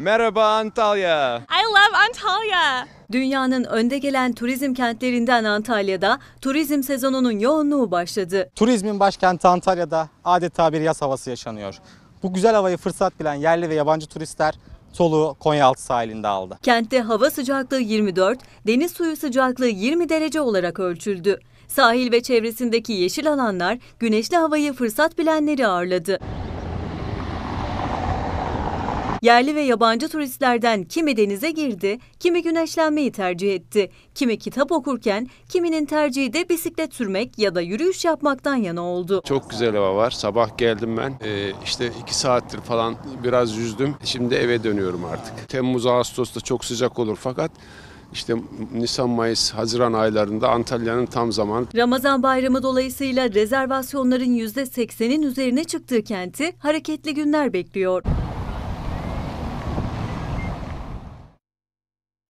Merhaba Antalya. I love Antalya. Dünyanın önde gelen turizm kentlerinden Antalya'da turizm sezonunun yoğunluğu başladı. Turizmin başkenti Antalya'da adeta bir yaz havası yaşanıyor. Bu güzel havayı fırsat bilen yerli ve yabancı turistler soluğu Konyaaltı sahilinde aldı. Kentte hava sıcaklığı 24, deniz suyu sıcaklığı 20 derece olarak ölçüldü. Sahil ve çevresindeki yeşil alanlar güneşli havayı fırsat bilenleri ağırladı. Yerli ve yabancı turistlerden kimi denize girdi, kimi güneşlenmeyi tercih etti, kimi kitap okurken, kiminin tercihi de bisiklet sürmek ya da yürüyüş yapmaktan yana oldu. Çok güzel hava var. Sabah geldim ben. Ee, işte iki saattir falan biraz yüzdüm. Şimdi eve dönüyorum artık. Temmuz, Ağustos'ta çok sıcak olur fakat işte Nisan, Mayıs, Haziran aylarında Antalya'nın tam zamanı. Ramazan bayramı dolayısıyla rezervasyonların %80'in üzerine çıktığı kenti hareketli günler bekliyor.